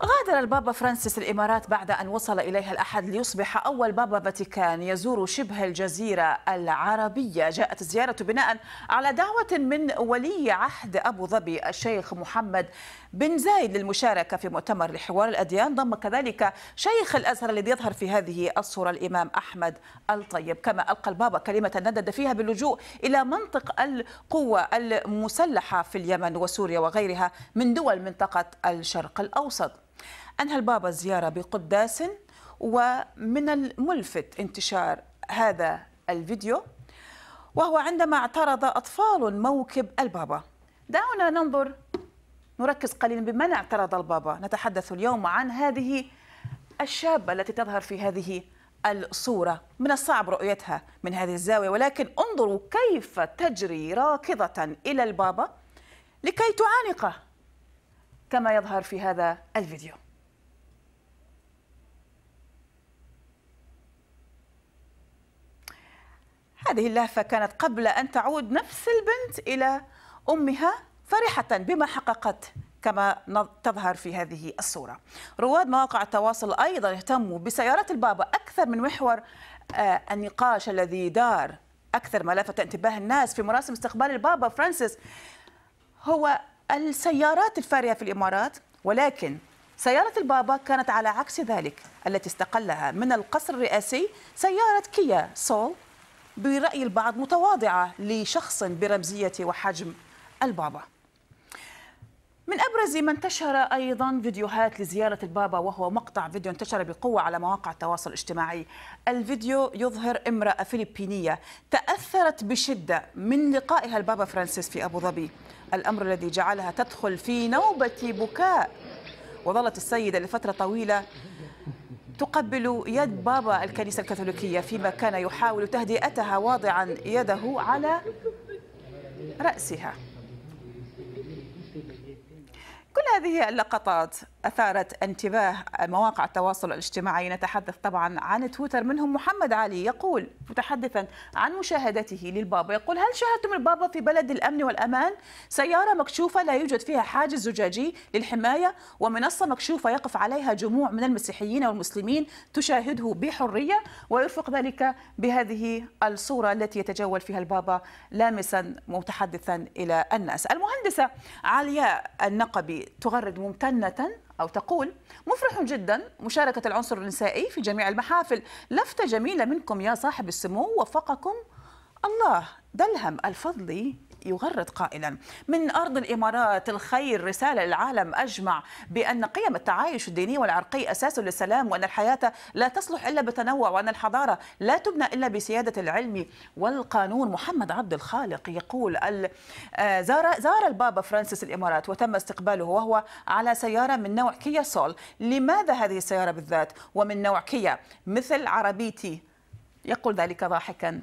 غادر البابا فرانسيس الإمارات بعد أن وصل إليها الأحد ليصبح أول بابا فاتيكان يزور شبه الجزيرة العربية جاءت الزيارة بناء على دعوة من ولي عهد أبو ظبي الشيخ محمد بن زايد للمشاركة في مؤتمر لحوار الأديان ضم كذلك شيخ الأزهر الذي يظهر في هذه الصورة الإمام أحمد الطيب كما ألقى البابا كلمة ندد فيها باللجوء إلى منطق القوة المسلحة في اليمن وسوريا وغيرها من دول منطقة الشرق الأوسط أنهى البابا الزيارة بقداس ومن الملفت انتشار هذا الفيديو وهو عندما اعترض أطفال موكب البابا دعونا ننظر نركز قليلا بمن اعترض البابا نتحدث اليوم عن هذه الشابة التي تظهر في هذه الصورة من الصعب رؤيتها من هذه الزاوية ولكن انظروا كيف تجري راكضة إلى البابا لكي تعانقه كما يظهر في هذا الفيديو هذه اللهفة كانت قبل أن تعود نفس البنت إلى أمها فرحة بما حققت كما تظهر في هذه الصورة رواد مواقع التواصل أيضا اهتموا بسيارات البابا أكثر من محور آه، النقاش الذي دار أكثر ما لفت انتباه الناس في مراسم استقبال البابا فرانسيس هو السيارات الفارية في الإمارات ولكن سيارة البابا كانت على عكس ذلك التي استقلها من القصر الرئاسي سيارة كيا سول برأي البعض متواضعة لشخص برمزية وحجم البابا من أبرز ما انتشر أيضا فيديوهات لزيارة البابا وهو مقطع فيديو انتشر بقوة على مواقع التواصل الاجتماعي الفيديو يظهر امرأة فلبينية تأثرت بشدة من لقائها البابا فرانسيس في أبو ظبي الأمر الذي جعلها تدخل في نوبة بكاء وظلت السيدة لفترة طويلة تقبل يد بابا الكنيسة الكاثوليكية فيما كان يحاول تهدئتها واضعا يده على رأسها كل هذه اللقطات أثارت انتباه مواقع التواصل الاجتماعي نتحدث طبعا عن تويتر منهم محمد علي يقول متحدثا عن مشاهدته للبابا يقول هل شاهدتم البابا في بلد الأمن والأمان سيارة مكشوفة لا يوجد فيها حاجز زجاجي للحماية ومنصة مكشوفة يقف عليها جموع من المسيحيين والمسلمين تشاهده بحرية ويرفق ذلك بهذه الصورة التي يتجول فيها البابا لامسا متحدثا إلى الناس المهندسة علياء النقبي تغرد ممتنة أو تقول مفرح جدا مشاركة العنصر النسائي في جميع المحافل لفتة جميلة منكم يا صاحب السمو وفقكم الله دلهم الفضلي يغرد قائلا من أرض الإمارات الخير رسالة للعالم أجمع بأن قيم التعايش الديني والعرقي أساس للسلام وأن الحياة لا تصلح إلا بتنوع وأن الحضارة لا تبنى إلا بسيادة العلم والقانون محمد عبد الخالق يقول آه، زار, زار البابا فرانسيس الإمارات وتم استقباله وهو على سيارة من نوع كيا سول لماذا هذه السيارة بالذات ومن نوع كيا مثل عربيتي يقول ذلك ضاحكا